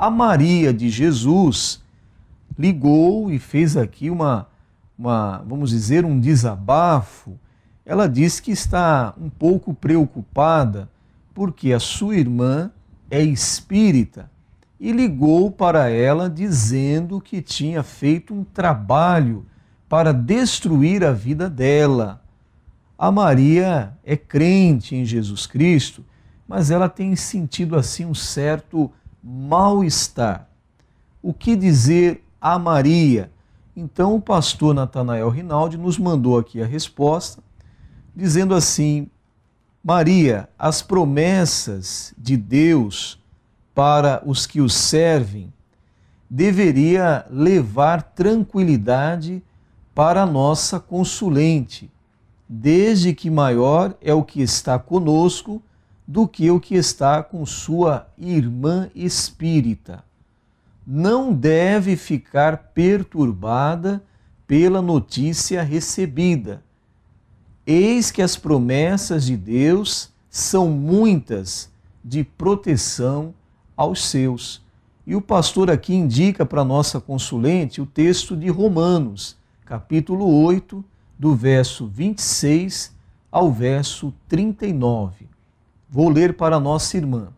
a Maria de Jesus ligou e fez aqui uma, uma vamos dizer, um desabafo. Ela diz que está um pouco preocupada porque a sua irmã é espírita e ligou para ela dizendo que tinha feito um trabalho para destruir a vida dela. A Maria é crente em Jesus Cristo, mas ela tem sentido assim um certo mal está. O que dizer a Maria? Então o pastor Natanael Rinaldi nos mandou aqui a resposta, dizendo assim: Maria, as promessas de Deus para os que o servem deveria levar tranquilidade para a nossa consulente, desde que maior é o que está conosco do que o que está com sua irmã espírita. Não deve ficar perturbada pela notícia recebida. Eis que as promessas de Deus são muitas de proteção aos seus. E o pastor aqui indica para nossa consulente o texto de Romanos, capítulo 8, do verso 26 ao verso 39 Vou ler para nossa irmã.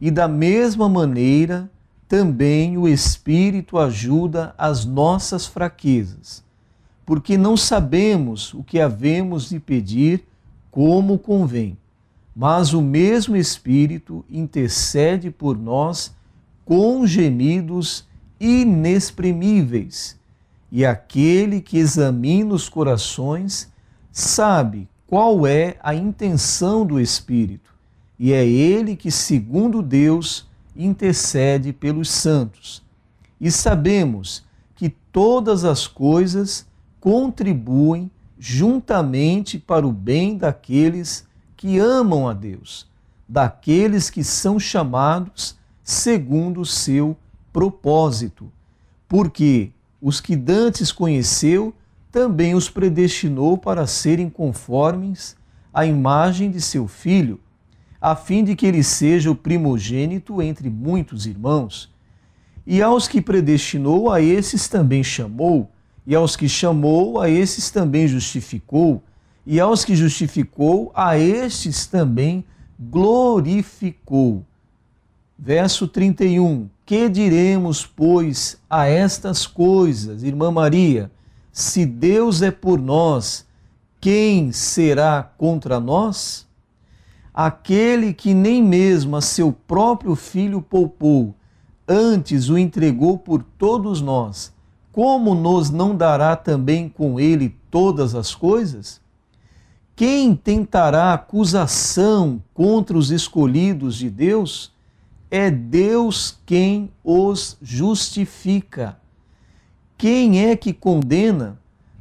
E da mesma maneira, também o Espírito ajuda as nossas fraquezas, porque não sabemos o que havemos de pedir como convém, mas o mesmo Espírito intercede por nós com gemidos inexprimíveis. E aquele que examina os corações sabe qual é a intenção do Espírito, e é ele que, segundo Deus, intercede pelos santos. E sabemos que todas as coisas contribuem juntamente para o bem daqueles que amam a Deus, daqueles que são chamados segundo o seu propósito. Porque os que dantes conheceu, também os predestinou para serem conformes à imagem de seu filho, a fim de que ele seja o primogênito entre muitos irmãos. E aos que predestinou, a esses também chamou, e aos que chamou, a esses também justificou, e aos que justificou, a estes também glorificou. Verso 31. Que diremos, pois, a estas coisas, irmã Maria? Se Deus é por nós, quem será contra nós? Aquele que nem mesmo a seu próprio filho poupou, antes o entregou por todos nós, como nos não dará também com ele todas as coisas? Quem tentará acusação contra os escolhidos de Deus? É Deus quem os justifica. Quem é que condena?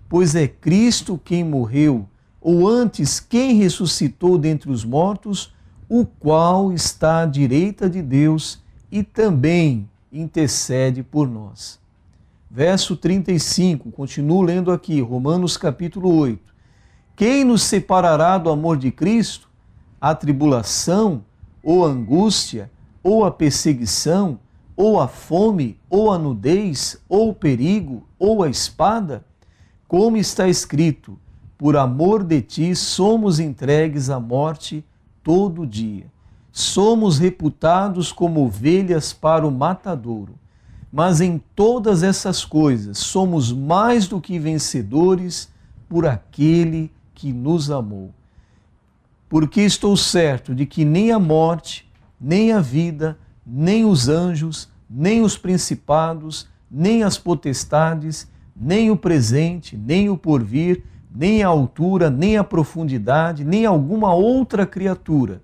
Pois é Cristo quem morreu, ou antes, quem ressuscitou dentre os mortos, o qual está à direita de Deus e também intercede por nós. Verso 35, continuo lendo aqui, Romanos capítulo 8. Quem nos separará do amor de Cristo? A tribulação, ou a angústia, ou a perseguição, ou a fome, ou a nudez, ou o perigo, ou a espada? Como está escrito: Por amor de ti somos entregues à morte todo dia. Somos reputados como ovelhas para o matadouro. Mas em todas essas coisas somos mais do que vencedores por aquele que nos amou. Porque estou certo de que nem a morte, nem a vida, nem os anjos, nem os principados, nem as potestades, nem o presente, nem o porvir, nem a altura, nem a profundidade, nem alguma outra criatura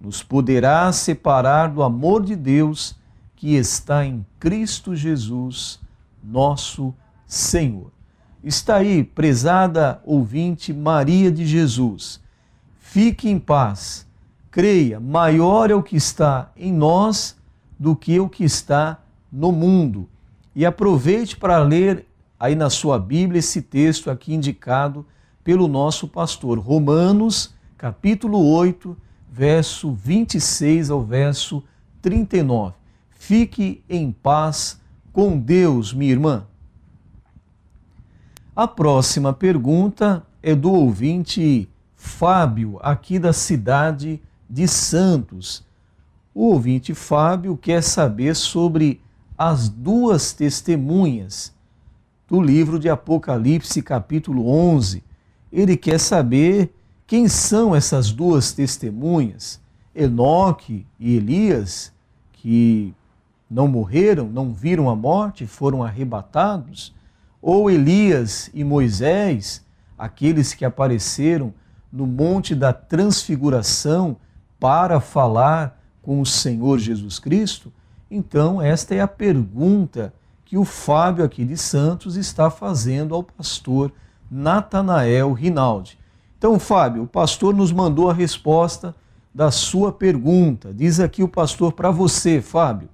nos poderá separar do amor de Deus que está em Cristo Jesus, nosso Senhor. Está aí, prezada ouvinte Maria de Jesus. Fique em paz creia, maior é o que está em nós do que o que está no mundo. E aproveite para ler aí na sua Bíblia esse texto aqui indicado pelo nosso pastor, Romanos, capítulo 8, verso 26 ao verso 39. Fique em paz com Deus, minha irmã. A próxima pergunta é do ouvinte Fábio, aqui da cidade de Santos. O ouvinte Fábio quer saber sobre as duas testemunhas do livro de Apocalipse, capítulo 11. Ele quer saber quem são essas duas testemunhas, Enoque e Elias, que não morreram, não viram a morte, foram arrebatados, ou Elias e Moisés, aqueles que apareceram no Monte da Transfiguração para falar com o Senhor Jesus Cristo? Então, esta é a pergunta que o Fábio aqui de Santos está fazendo ao pastor Natanael Rinaldi. Então, Fábio, o pastor nos mandou a resposta da sua pergunta. Diz aqui o pastor para você, Fábio.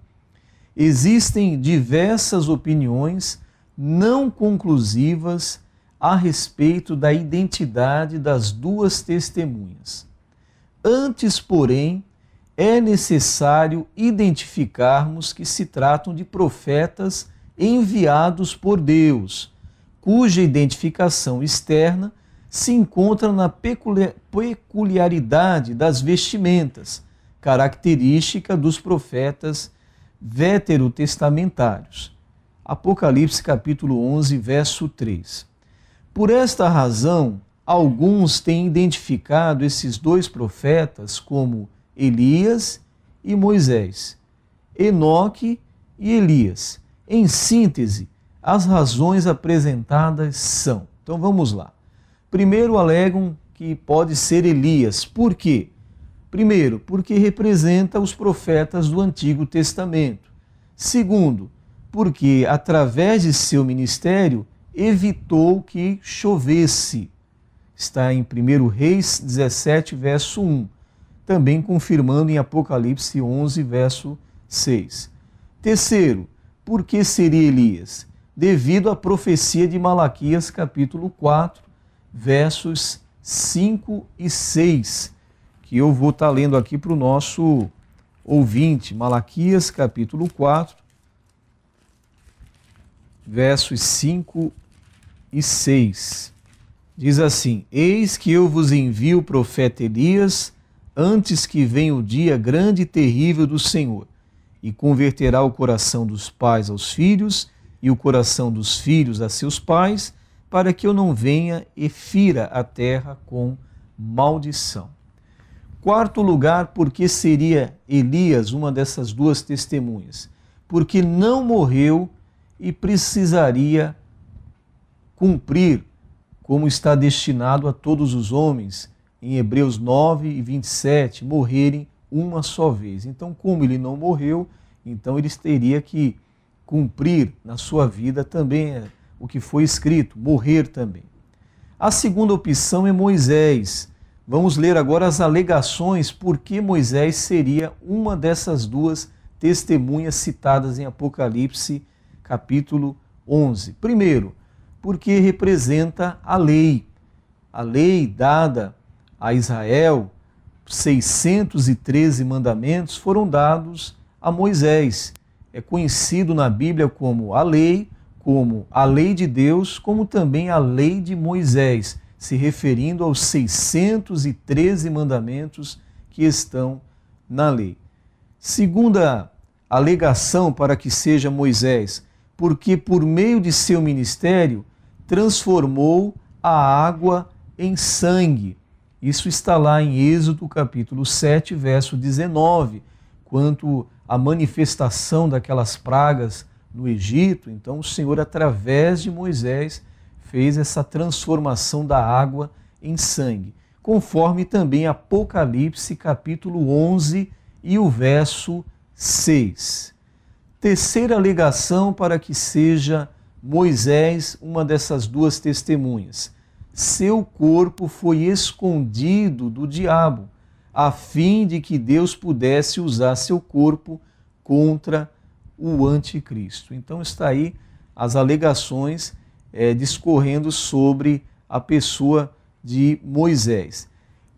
Existem diversas opiniões não conclusivas a respeito da identidade das duas testemunhas. Antes, porém, é necessário identificarmos que se tratam de profetas enviados por Deus, cuja identificação externa se encontra na peculiaridade das vestimentas, característica dos profetas veterotestamentários. Apocalipse capítulo 11, verso 3. Por esta razão, Alguns têm identificado esses dois profetas como Elias e Moisés, Enoque e Elias. Em síntese, as razões apresentadas são. Então vamos lá. Primeiro alegam que pode ser Elias. Por quê? Primeiro, porque representa os profetas do Antigo Testamento. Segundo, porque através de seu ministério evitou que chovesse está em 1 Reis 17, verso 1, também confirmando em Apocalipse 11, verso 6. Terceiro, por que seria Elias? Devido à profecia de Malaquias, capítulo 4, versos 5 e 6, que eu vou estar tá lendo aqui para o nosso ouvinte. Malaquias, capítulo 4, versos 5 e 6. Diz assim: Eis que eu vos envio o profeta Elias antes que venha o dia grande e terrível do Senhor, e converterá o coração dos pais aos filhos e o coração dos filhos a seus pais, para que eu não venha e fira a terra com maldição. Quarto lugar, porque seria Elias uma dessas duas testemunhas? Porque não morreu e precisaria cumprir como está destinado a todos os homens, em Hebreus 9 e 27, morrerem uma só vez. Então, como ele não morreu, então ele teria que cumprir na sua vida também é, o que foi escrito, morrer também. A segunda opção é Moisés. Vamos ler agora as alegações por que Moisés seria uma dessas duas testemunhas citadas em Apocalipse, capítulo 11. Primeiro, porque representa a lei. A lei dada a Israel, 613 mandamentos foram dados a Moisés. É conhecido na Bíblia como a lei, como a lei de Deus, como também a lei de Moisés, se referindo aos 613 mandamentos que estão na lei. Segunda alegação para que seja Moisés, porque por meio de seu ministério transformou a água em sangue. Isso está lá em Êxodo capítulo 7, verso 19, quanto à manifestação daquelas pragas no Egito. Então o Senhor, através de Moisés, fez essa transformação da água em sangue, conforme também Apocalipse capítulo 11 e o verso 6. Terceira alegação para que seja Moisés, uma dessas duas testemunhas. Seu corpo foi escondido do diabo, a fim de que Deus pudesse usar seu corpo contra o anticristo. Então está aí as alegações é, discorrendo sobre a pessoa de Moisés.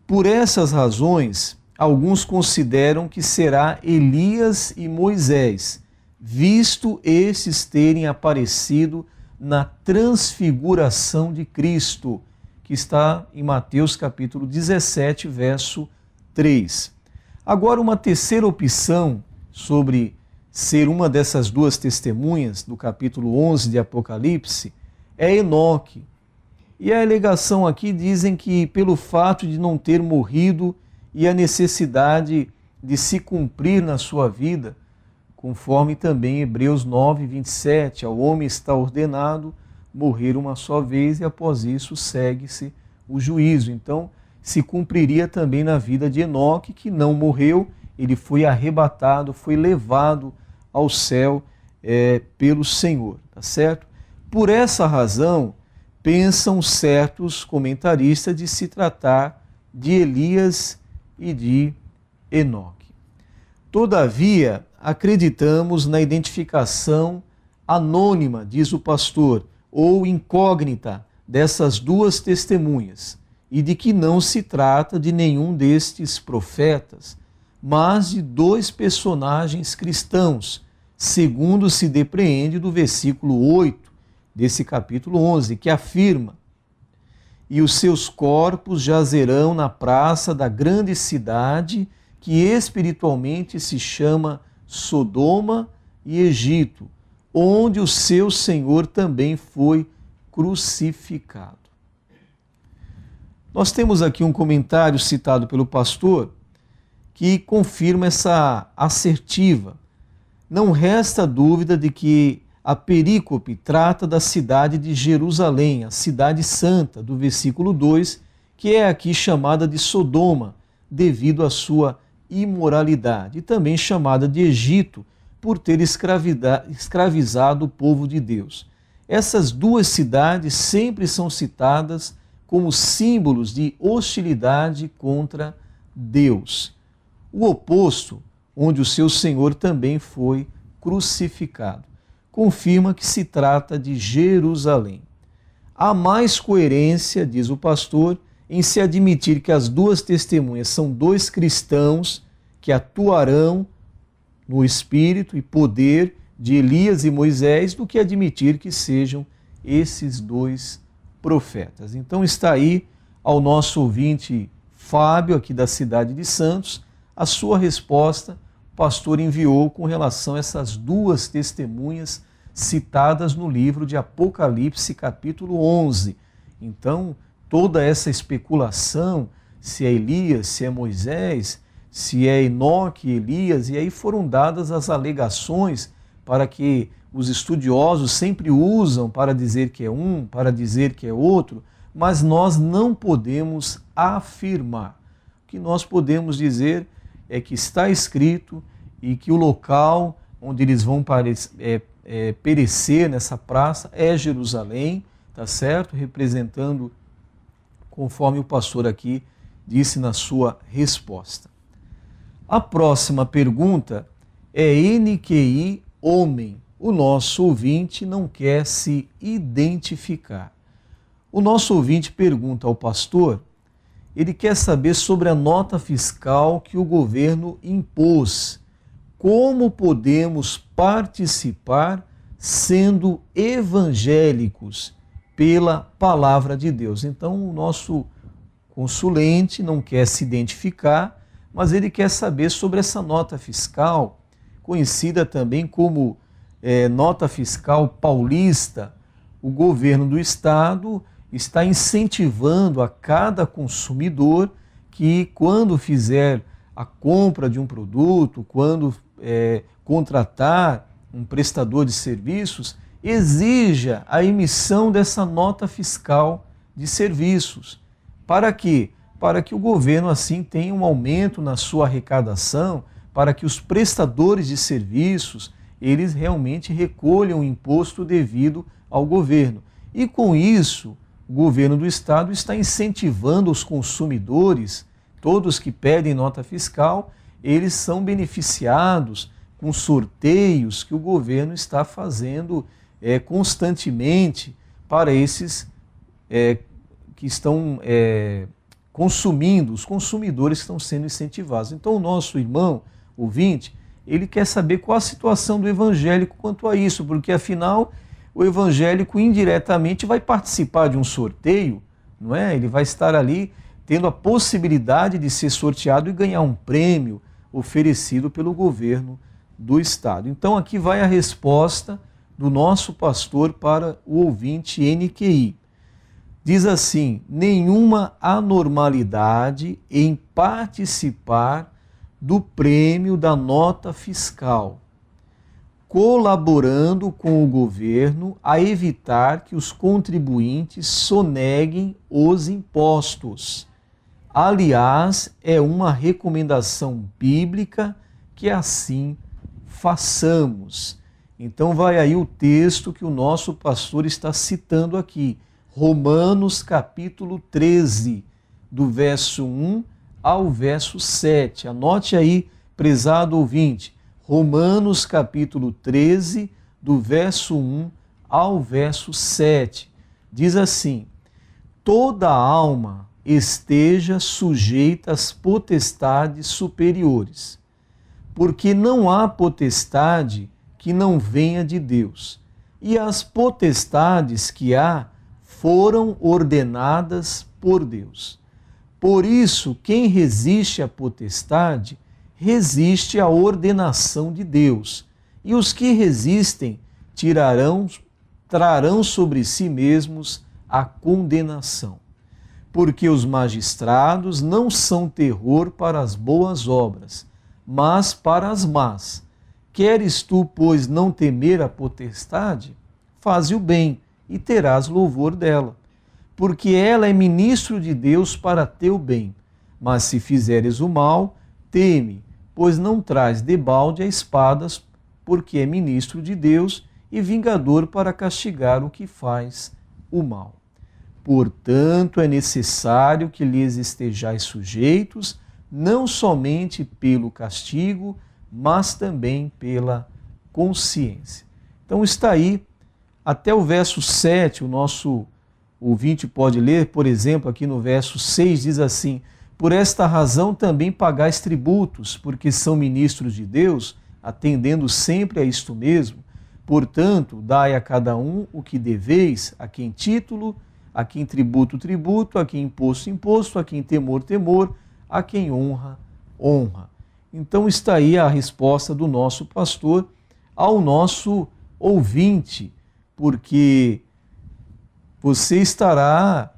Por essas razões, alguns consideram que será Elias e Moisés visto esses terem aparecido na transfiguração de Cristo, que está em Mateus capítulo 17, verso 3. Agora, uma terceira opção sobre ser uma dessas duas testemunhas do capítulo 11 de Apocalipse é Enoque. E a alegação aqui dizem que pelo fato de não ter morrido e a necessidade de se cumprir na sua vida, conforme também Hebreus 9, 27, ao homem está ordenado morrer uma só vez e após isso segue-se o juízo. Então, se cumpriria também na vida de Enoque, que não morreu, ele foi arrebatado, foi levado ao céu é, pelo Senhor, tá certo? Por essa razão, pensam certos comentaristas de se tratar de Elias e de Enoque. Todavia, acreditamos na identificação anônima, diz o pastor, ou incógnita dessas duas testemunhas, e de que não se trata de nenhum destes profetas, mas de dois personagens cristãos, segundo se depreende do versículo 8 desse capítulo 11, que afirma: E os seus corpos jazerão na praça da grande cidade que espiritualmente se chama Sodoma e Egito, onde o seu Senhor também foi crucificado. Nós temos aqui um comentário citado pelo pastor que confirma essa assertiva. Não resta dúvida de que a perícope trata da cidade de Jerusalém, a cidade santa, do versículo 2, que é aqui chamada de Sodoma, devido à sua imoralidade, também chamada de Egito, por ter escravizado o povo de Deus. Essas duas cidades sempre são citadas como símbolos de hostilidade contra Deus. O oposto, onde o seu Senhor também foi crucificado, confirma que se trata de Jerusalém. Há mais coerência, diz o pastor, em se admitir que as duas testemunhas são dois cristãos que atuarão no espírito e poder de Elias e Moisés do que admitir que sejam esses dois profetas. Então está aí ao nosso ouvinte Fábio, aqui da cidade de Santos, a sua resposta o pastor enviou com relação a essas duas testemunhas citadas no livro de Apocalipse, capítulo 11. Então, toda essa especulação, se é Elias, se é Moisés, se é Enoque, Elias, e aí foram dadas as alegações para que os estudiosos sempre usam para dizer que é um, para dizer que é outro, mas nós não podemos afirmar. O que nós podemos dizer é que está escrito e que o local onde eles vão é, é, perecer nessa praça é Jerusalém, tá certo? Representando, conforme o pastor aqui disse na sua resposta. A próxima pergunta é NQI Homem. O nosso ouvinte não quer se identificar. O nosso ouvinte pergunta ao pastor, ele quer saber sobre a nota fiscal que o governo impôs. Como podemos participar sendo evangélicos pela palavra de Deus? Então, o nosso consulente não quer se identificar mas ele quer saber sobre essa nota fiscal, conhecida também como é, nota fiscal paulista. O governo do estado está incentivando a cada consumidor que, quando fizer a compra de um produto, quando é, contratar um prestador de serviços, exija a emissão dessa nota fiscal de serviços, para que para que o governo assim tenha um aumento na sua arrecadação, para que os prestadores de serviços eles realmente recolham o imposto devido ao governo. E com isso, o governo do estado está incentivando os consumidores, todos que pedem nota fiscal, eles são beneficiados com sorteios que o governo está fazendo é, constantemente para esses é, que estão é, consumindo, os consumidores estão sendo incentivados. Então, o nosso irmão ouvinte, ele quer saber qual a situação do evangélico quanto a isso, porque afinal o evangélico indiretamente vai participar de um sorteio, não é? Ele vai estar ali tendo a possibilidade de ser sorteado e ganhar um prêmio oferecido pelo governo do estado. Então aqui vai a resposta do nosso pastor para o ouvinte NQI diz assim: nenhuma anormalidade em participar do prêmio da nota fiscal, colaborando com o governo a evitar que os contribuintes soneguem os impostos. Aliás, é uma recomendação bíblica que assim façamos. Então, vai aí o texto que o nosso pastor está citando aqui. Romanos capítulo 13, do verso 1 ao verso 7. Anote aí, prezado ouvinte, Romanos capítulo 13, do verso 1 ao verso 7. Diz assim: Toda alma esteja sujeita às potestades superiores, porque não há potestade que não venha de Deus, e as potestades que há foram ordenadas por Deus. Por isso, quem resiste à potestade resiste à ordenação de Deus, e os que resistem tirarão, trarão sobre si mesmos a condenação. Porque os magistrados não são terror para as boas obras, mas para as más. Queres tu, pois, não temer a potestade? Faze o bem, e terás louvor dela, porque ela é ministro de Deus para teu bem. Mas se fizeres o mal, teme, pois não traz debalde a espadas, porque é ministro de Deus e vingador para castigar o que faz o mal. Portanto, é necessário que lhes estejais sujeitos, não somente pelo castigo, mas também pela consciência. Então está aí até o verso 7, o nosso ouvinte pode ler, por exemplo, aqui no verso 6 diz assim: Por esta razão também pagais tributos, porque são ministros de Deus, atendendo sempre a isto mesmo. Portanto, dai a cada um o que deveis, a quem título, a quem tributo, tributo, a quem imposto, imposto, a quem temor, temor, a quem honra, honra. Então está aí a resposta do nosso pastor ao nosso ouvinte porque você estará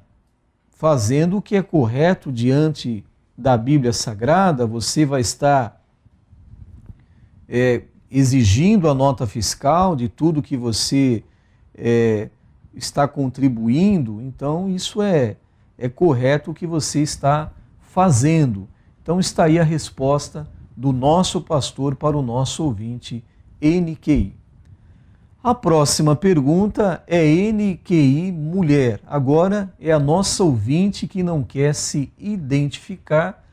fazendo o que é correto diante da Bíblia Sagrada, você vai estar é, exigindo a nota fiscal de tudo que você é, está contribuindo, então isso é, é correto o que você está fazendo. Então está aí a resposta do nosso pastor para o nosso ouvinte NQI. A próxima pergunta é NQI Mulher. Agora é a nossa ouvinte que não quer se identificar,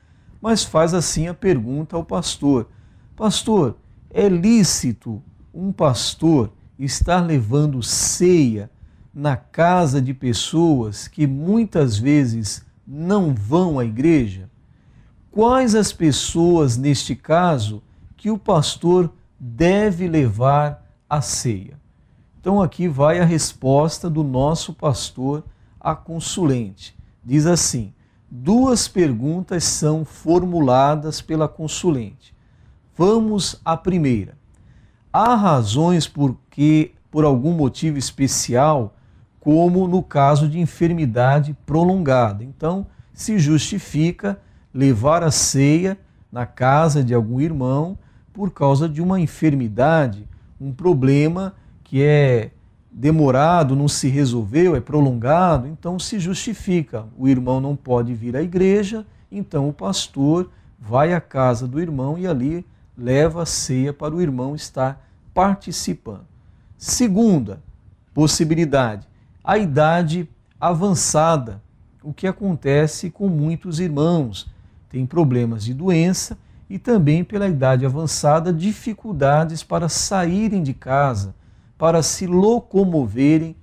mas faz assim a pergunta ao pastor: Pastor, é lícito um pastor estar levando ceia na casa de pessoas que muitas vezes não vão à igreja? Quais as pessoas, neste caso, que o pastor deve levar à ceia? Então aqui vai a resposta do nosso pastor a consulente. Diz assim: duas perguntas são formuladas pela consulente. Vamos à primeira. Há razões por que, por algum motivo especial, como no caso de enfermidade prolongada. Então, se justifica levar a ceia na casa de algum irmão por causa de uma enfermidade, um problema que é demorado, não se resolveu, é prolongado, então se justifica. O irmão não pode vir à igreja, então o pastor vai à casa do irmão e ali leva a ceia para o irmão estar participando. Segunda possibilidade, a idade avançada, o que acontece com muitos irmãos. Tem problemas de doença e também, pela idade avançada, dificuldades para saírem de casa para se locomoverem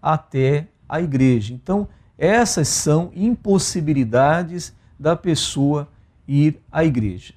até a igreja. Então, essas são impossibilidades da pessoa ir à igreja.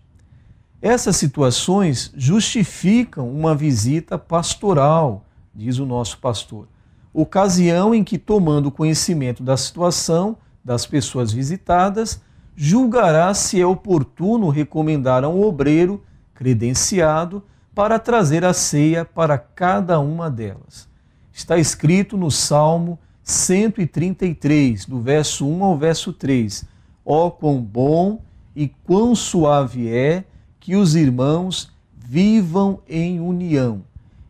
Essas situações justificam uma visita pastoral, diz o nosso pastor. Ocasião em que, tomando conhecimento da situação das pessoas visitadas, julgará se é oportuno recomendar a um obreiro credenciado para trazer a ceia para cada uma delas. Está escrito no Salmo 133, do verso 1 ao verso 3: Ó oh, quão bom e quão suave é que os irmãos vivam em união.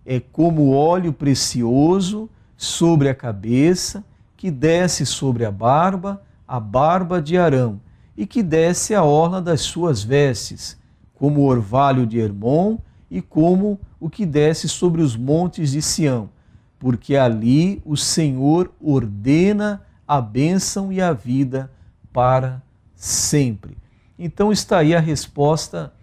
É como óleo precioso sobre a cabeça, que desce sobre a barba, a barba de Arão, e que desce a orla das suas vestes, como o orvalho de Hermon e como o que desce sobre os montes de Sião, porque ali o Senhor ordena a bênção e a vida para sempre. Então está aí a resposta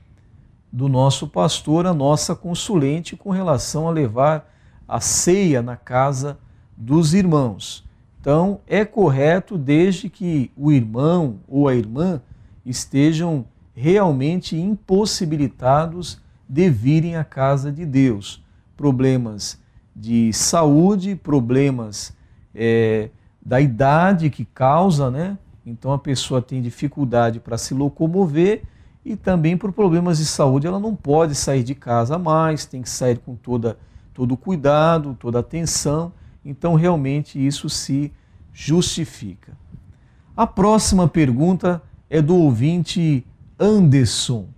do nosso pastor, a nossa consulente, com relação a levar a ceia na casa dos irmãos. Então é correto desde que o irmão ou a irmã estejam realmente impossibilitados de virem à casa de Deus. Problemas de saúde, problemas é, da idade que causa, né? Então a pessoa tem dificuldade para se locomover e também por problemas de saúde ela não pode sair de casa mais, tem que sair com toda, todo cuidado, toda atenção. Então realmente isso se justifica. A próxima pergunta é do ouvinte Anderson.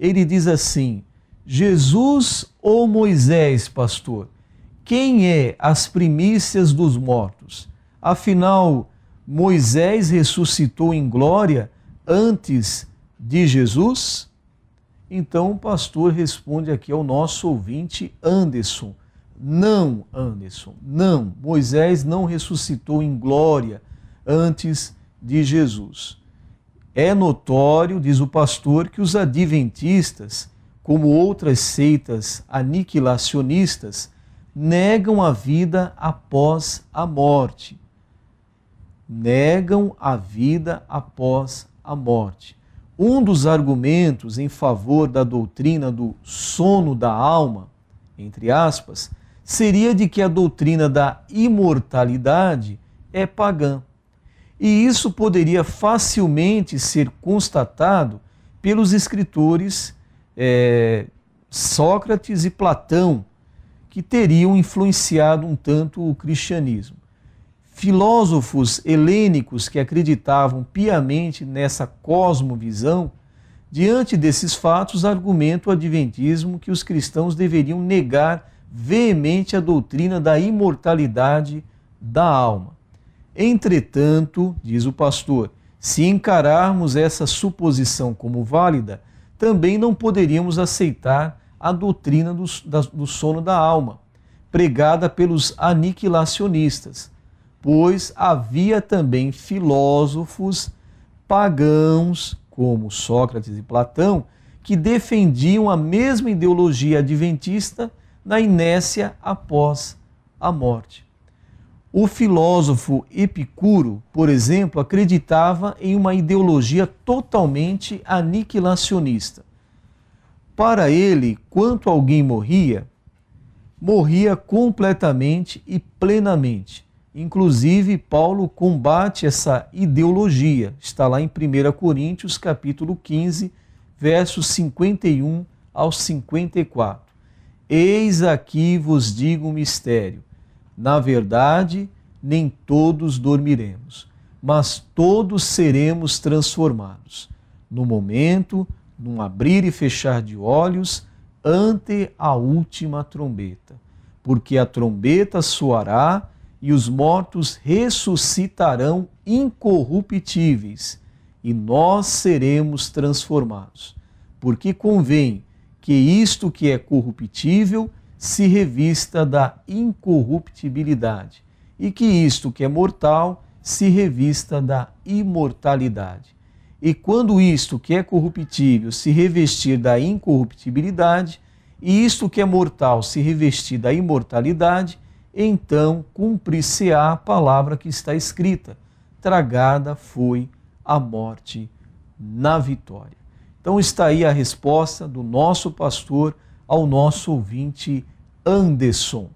Ele diz assim: Jesus ou Moisés, pastor? Quem é as primícias dos mortos? Afinal, Moisés ressuscitou em glória antes de Jesus? Então o pastor responde aqui ao nosso ouvinte Anderson. Não, Anderson, não. Moisés não ressuscitou em glória antes de Jesus. É notório, diz o pastor, que os adventistas como outras seitas aniquilacionistas, negam a vida após a morte. Negam a vida após a morte. Um dos argumentos em favor da doutrina do sono da alma, entre aspas, seria de que a doutrina da imortalidade é pagã. E isso poderia facilmente ser constatado pelos escritores é, Sócrates e Platão, que teriam influenciado um tanto o cristianismo. Filósofos helênicos que acreditavam piamente nessa cosmovisão, diante desses fatos, argumenta o adventismo que os cristãos deveriam negar veemente a doutrina da imortalidade da alma. Entretanto, diz o pastor, se encararmos essa suposição como válida, também não poderíamos aceitar a doutrina do, do sono da alma, pregada pelos aniquilacionistas, pois havia também filósofos pagãos, como Sócrates e Platão, que defendiam a mesma ideologia adventista na inércia após a morte. O filósofo Epicuro, por exemplo, acreditava em uma ideologia totalmente aniquilacionista. Para ele, quando alguém morria, morria completamente e plenamente. Inclusive, Paulo combate essa ideologia. Está lá em 1 Coríntios, capítulo 15, versos 51 ao 54. Eis aqui vos digo um mistério na verdade, nem todos dormiremos, mas todos seremos transformados, no momento, num abrir e fechar de olhos, ante a última trombeta. Porque a trombeta soará e os mortos ressuscitarão incorruptíveis, e nós seremos transformados. Porque convém que isto que é corruptível se revista da incorruptibilidade, e que isto que é mortal se revista da imortalidade. E quando isto que é corruptível se revestir da incorruptibilidade, e isto que é mortal se revestir da imortalidade, então cumprir-se-á a palavra que está escrita: tragada foi a morte na vitória. Então está aí a resposta do nosso pastor ao nosso ouvinte Anderson.